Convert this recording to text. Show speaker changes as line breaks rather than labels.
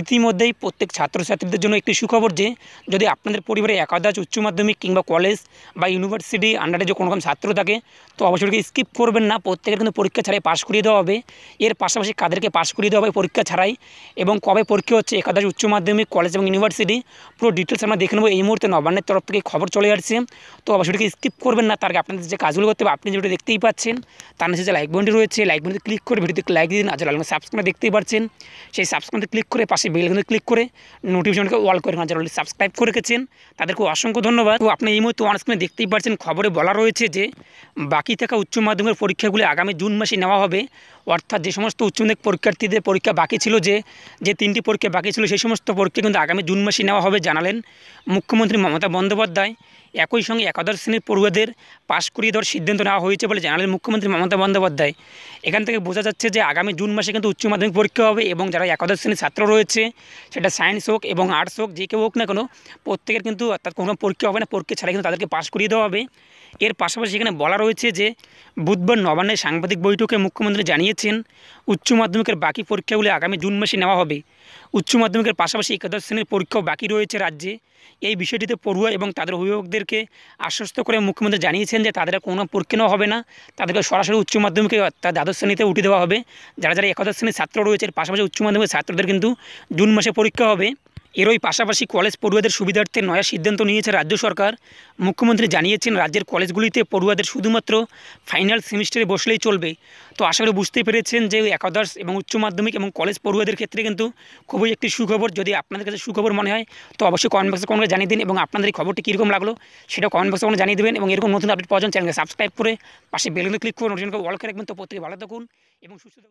ইতিমধ্যেই প্রত্যেক ছাত্রছাত্রীদের জন্য একটি সুখবর যে যদি আপনাদের পরিবারে একাদশ উচ্চ মাধ্যমিক কিংবা কলেজ বা ইউনিভার্সিটি আন্ডারে যে কোনো রকম ছাত্র থাকে তো অবশ্যই স্কিপ করবেন না প্রত্যেকের কিন্তু পরীক্ষা ছাড়াই পাশ করিয়ে দেওয়া হবে এর পাশাপাশি কাদেরকে পাশ করিয়ে দেওয়া হবে পরীক্ষা ছাড়াই এবং কবে পরীক্ষা হচ্ছে একাদশ উচ্চ মাধ্যমিক কলেজ এবং ইউনিভার্সিটি পুরো ডিটেলস আমরা দেখে নেবো এই মুহূর্তে নবান্নের তরফ থেকে খবর চলে আসছে তো অবশ্যই স্কিপ করবেন না তার আগে আপনাদের যে কাজগুলো করতে হবে আপনি যেটা দেখতেই পাচ্ছেন তার নিচে যে লাইক বন্ডি রয়েছে লাইক বন্ডিতে ক্লিক করে ভিডিওতে লাইক দিন আজ সাবস্ক্রাইব দেখতেই পাচ্ছেন সেই সাবস্ক্রাইবে ক্লিক করে পাশে পাশে বেলগুলো ক্লিক করে নোটিফিকেশনকে অল করে যারা অলরেডি সাবস্ক্রাইব করে রেখেছেন তাদেরকে অসংখ্য ধন্যবাদ তো আপনি এই মুহূর্তে অন স্ক্রিনে দেখতেই পাচ্ছেন খবরে বলা রয়েছে যে বাকি থাকা উচ্চ মাধ্যমিক পরীক্ষাগুলি আগামী জুন মাসে নেওয়া হবে অর্থাৎ যে সমস্ত উচ্চ মাধ্যমিক পরীক্ষার্থীদের পরীক্ষা বাকি ছিল যে যে তিনটি পরীক্ষা বাকি ছিল সেই সমস্ত পরীক্ষা কিন্তু আগামী জুন মাসে নেওয়া হবে জানালেন মুখ্যমন্ত্রী মমতা বন্দ্যোপাধ্যায় একই সঙ্গে একাদশ শ্রেণীর পড়ুয়াদের পাশ করিয়ে দেওয়ার সিদ্ধান্ত নেওয়া হয়েছে বলে জানালেন মুখ্যমন্ত্রী মমতা বন্দ্যোপাধ্যায় এখান থেকে বোঝা যাচ্ছে যে আগামী জুন মাসে কিন্তু উচ্চ মাধ্যমিক পরীক্ষা হবে এবং যারা একাদশ শ্রেণীর ছাত্র রয়েছে সেটা সায়েন্স হোক এবং আর্টস হোক যে কেউ হোক না কোনো প্রত্যেকের কিন্তু অর্থাৎ কোনো পরীক্ষা হবে না পরীক্ষা ছাড়া কিন্তু তাদেরকে পাশ করিয়ে দেওয়া হবে এর পাশাপাশি এখানে বলা রয়েছে যে বুধবার নবান্নের সাংবাদিক বৈঠকে মুখ্যমন্ত্রী জানিয়েছেন উচ্চ মাধ্যমিকের বাকি পরীক্ষাগুলি আগামী জুন মাসে নেওয়া হবে উচ্চ মাধ্যমিকের পাশাপাশি একাদশ শ্রেণীর পরীক্ষাও বাকি রয়েছে রাজ্যে এই বিষয়টিতে পড়ুয়া এবং তাদের অভিভাবকদের তাদেরকে আশ্বস্ত করে মুখ্যমন্ত্রী জানিয়েছেন যে তাদের কোনো পরীক্ষণও হবে না তাদেরকে সরাসরি উচ্চ মাধ্যমিকে তার দ্বাদশ শ্রেণীতে উঠে দেওয়া হবে যারা যারা একাদশ শ্রেণীর ছাত্র রয়েছে পাশাপাশি উচ্চ মাধ্যমিকের ছাত্রদের কিন্তু জুন মাসে পরীক্ষা হবে এরই পাশাপাশি কলেজ পড়ুয়াদের সুবিধার্থে নয়া সিদ্ধান্ত নিয়েছে রাজ্য সরকার মুখ্যমন্ত্রী জানিয়েছেন রাজ্যের কলেজগুলিতে পড়ুয়াদের শুধুমাত্র ফাইনাল সেমিস্টারে বসলেই চলবে তো আশা করি বুঝতে পেরেছেন যে একাদশ এবং উচ্চ মাধ্যমিক এবং কলেজ পড়ুয়াদের ক্ষেত্রে কিন্তু খুবই একটি সুখবর যদি আপনাদের কাছে সুখবর মনে হয় তো অবশ্যই কমেন্ট বক্সে কোনো জানিয়ে দিন এবং আপনাদের এই খবরটি কীরকম লাগলো সেটা কমেন্ট বক্সে কোনো জানিয়ে দেবেন এবং এরকম নতুন আপডেট জন্য চ্যানেলকে সাবস্ক্রাইব করে পাশে বেলুনে ক্লিক করে নোটিফিকেশন অল করে রাখবেন তো প্রত্যেকে ভালো থাকুন এবং সুস্থ